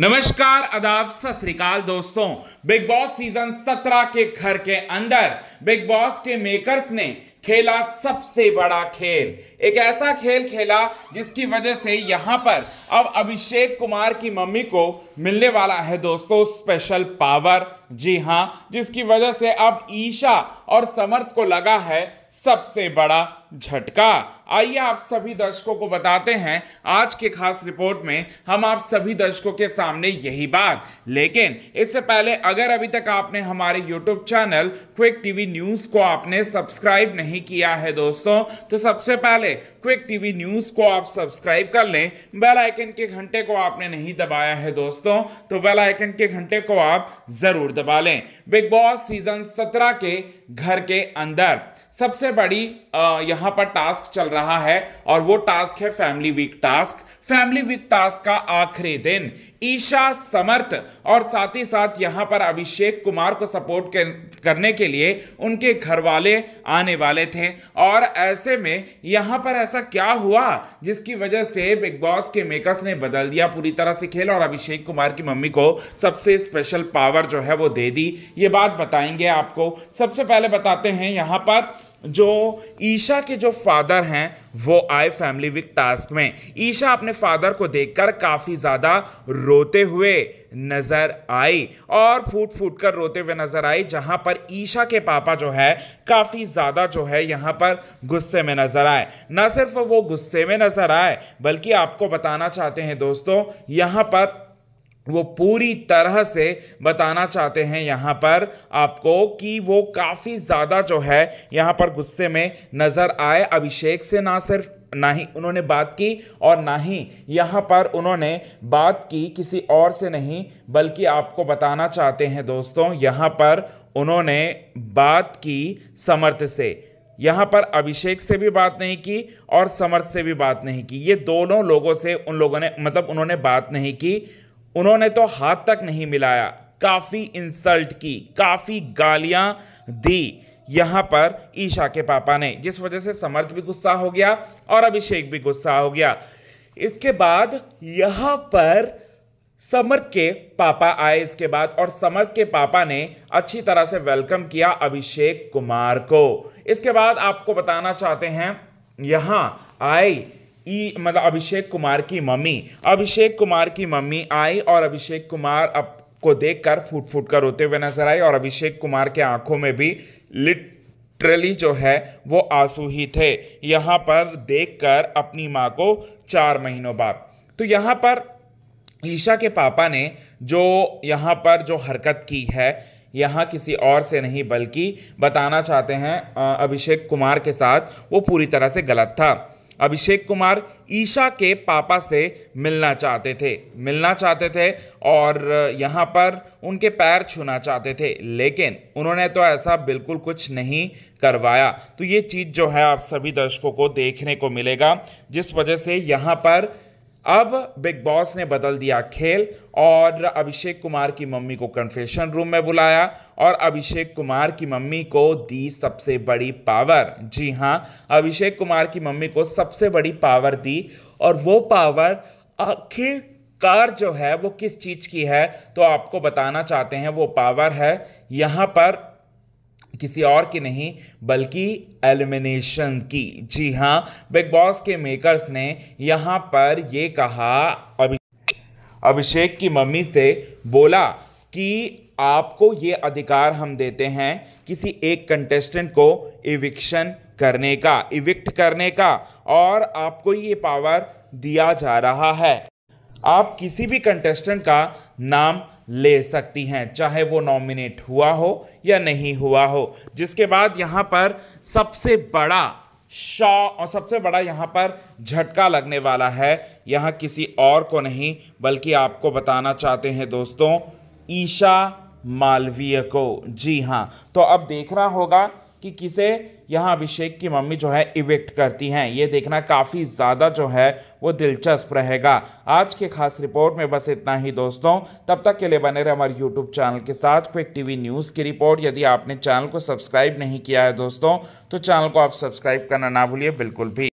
नमस्कार अदाब सत श्रीकाल दोस्तों बिग बॉस सीजन 17 के घर के अंदर बिग बॉस के मेकर्स ने खेला सबसे बड़ा खेल एक ऐसा खेल खेला जिसकी वजह से यहाँ पर अब अभिषेक कुमार की मम्मी को मिलने वाला है दोस्तों स्पेशल पावर जी हाँ जिसकी वजह से अब ईशा और समर्थ को लगा है सबसे बड़ा झटका आइए आप सभी दर्शकों को बताते हैं आज के खास रिपोर्ट में हम आप सभी दर्शकों के सामने यही बात लेकिन इससे पहले अगर अभी तक आपने हमारे YouTube channel quick TV news को आपने सब्सक्राइब नहीं किया है दोस्तों तो सबसे पहले क्विक टीवी न्यूज़ को आप सब्सक्राइब कर लें बेल आइकन के घंटे को आपने नहीं दबाया है दोस्तों तो बेलाइकन के घंटे को आप ज़रूर दबा लें बिग बॉस सीजन सत्रह के घर के अंदर सबसे बड़ी यहाँ पर टास्क चल रहा है और वो टास्क है family week task family week task का आखिरी दिन ईशा समर्थ और साथ ही साथ यहाँ पर अभिषेक कुमार को सपोर्ट करने के लिए उनके घर वाले आने वाले थे और ऐसे में यहाँ पर ऐसा क्या हुआ जिसकी वजह से बिग बॉस के मेकर्स ने बदल दिया पूरी तरह से खेल और अभिषेक कुमार की मम्मी को सबसे स्पेशल पावर जो है वो दे दी ये बात बताएंगे आपको सबसे पहले वाले बताते हैं यहाँ पर जो ईशा के जो फादर हैं वो आए फैमिली वीक टास्क में ईशा अपने फादर को देखकर काफ़ी ज़्यादा रोते हुए नज़र आई और फूट फूट कर रोते हुए नज़र आई जहाँ पर ईशा के पापा जो है काफ़ी ज़्यादा जो है यहाँ पर गुस्से में नज़र आए ना सिर्फ वो गुस्से में नज़र आए बल्कि आपको बताना चाहते हैं दोस्तों यहाँ पर वो पूरी तरह से बताना चाहते हैं यहाँ पर आपको कि वो काफ़ी ज़्यादा जो है यहाँ पर गुस्से में नज़र आए अभिषेक से ना सिर्फ ना ही उन्होंने बात की और ना ही यहाँ पर उन्होंने बात की किसी और से नहीं बल्कि आपको बताना चाहते हैं दोस्तों यहाँ पर उन्होंने बात की समर्थ से यहाँ पर अभिषेक से भी बात नहीं की और समर्थ से भी बात नहीं की ये दोनों लोगों से उन लोगों ने मतलब उन्होंने बात नहीं की उन्होंने तो हाथ तक नहीं मिलाया काफ़ी इंसल्ट की काफ़ी गालियां दी यहाँ पर ईशा के पापा ने जिस वजह से समर्थ भी गुस्सा हो गया और अभिषेक भी गुस्सा हो गया इसके बाद यहाँ पर समर्थ के पापा आए इसके बाद और समर्थ के पापा ने अच्छी तरह से वेलकम किया अभिषेक कुमार को इसके बाद आपको बताना चाहते हैं यहाँ आई ई मतलब अभिषेक कुमार की मम्मी अभिषेक कुमार की मम्मी आई और अभिषेक कुमार अब को देखकर फूट फूट कर रोते हुए नजर आए और अभिषेक कुमार के आंखों में भी लिटरली जो है वो आंसू ही थे यहाँ पर देखकर अपनी माँ को चार महीनों बाद तो यहाँ पर ईशा के पापा ने जो यहाँ पर जो हरकत की है यहाँ किसी और से नहीं बल्कि बताना चाहते हैं अभिषेक कुमार के साथ वो पूरी तरह से गलत था अभिषेक कुमार ईशा के पापा से मिलना चाहते थे मिलना चाहते थे और यहाँ पर उनके पैर छूना चाहते थे लेकिन उन्होंने तो ऐसा बिल्कुल कुछ नहीं करवाया तो ये चीज़ जो है आप सभी दर्शकों को देखने को मिलेगा जिस वजह से यहाँ पर अब बिग बॉस ने बदल दिया खेल और अभिषेक कुमार की मम्मी को कन्फेशन रूम में बुलाया और अभिषेक कुमार की मम्मी को दी सबसे बड़ी पावर जी हाँ अभिषेक कुमार की मम्मी को सबसे बड़ी पावर दी और वो पावर आखिर कार जो है वो किस चीज़ की है तो आपको बताना चाहते हैं वो पावर है यहाँ पर किसी और की नहीं बल्कि एलिमिनेशन की जी हाँ बिग बॉस के मेकर्स ने यहाँ पर ये कहा अभिषेक की मम्मी से बोला कि आपको ये अधिकार हम देते हैं किसी एक कंटेस्टेंट को इविक्शन करने का इविक्ट करने का और आपको ये पावर दिया जा रहा है आप किसी भी कंटेस्टेंट का नाम ले सकती हैं चाहे वो नॉमिनेट हुआ हो या नहीं हुआ हो जिसके बाद यहाँ पर सबसे बड़ा शॉ और सबसे बड़ा यहाँ पर झटका लगने वाला है यहाँ किसी और को नहीं बल्कि आपको बताना चाहते हैं दोस्तों ईशा मालवीय को जी हाँ तो अब देखना होगा कि किसे यहाँ अभिषेक की मम्मी जो है इवेक्ट करती हैं ये देखना काफ़ी ज़्यादा जो है वो दिलचस्प रहेगा आज के खास रिपोर्ट में बस इतना ही दोस्तों तब तक के लिए बने रहे हमारे यूट्यूब चैनल के साथ क्विक टीवी न्यूज़ की रिपोर्ट यदि आपने चैनल को सब्सक्राइब नहीं किया है दोस्तों तो चैनल को आप सब्सक्राइब करना ना भूलिए बिल्कुल भी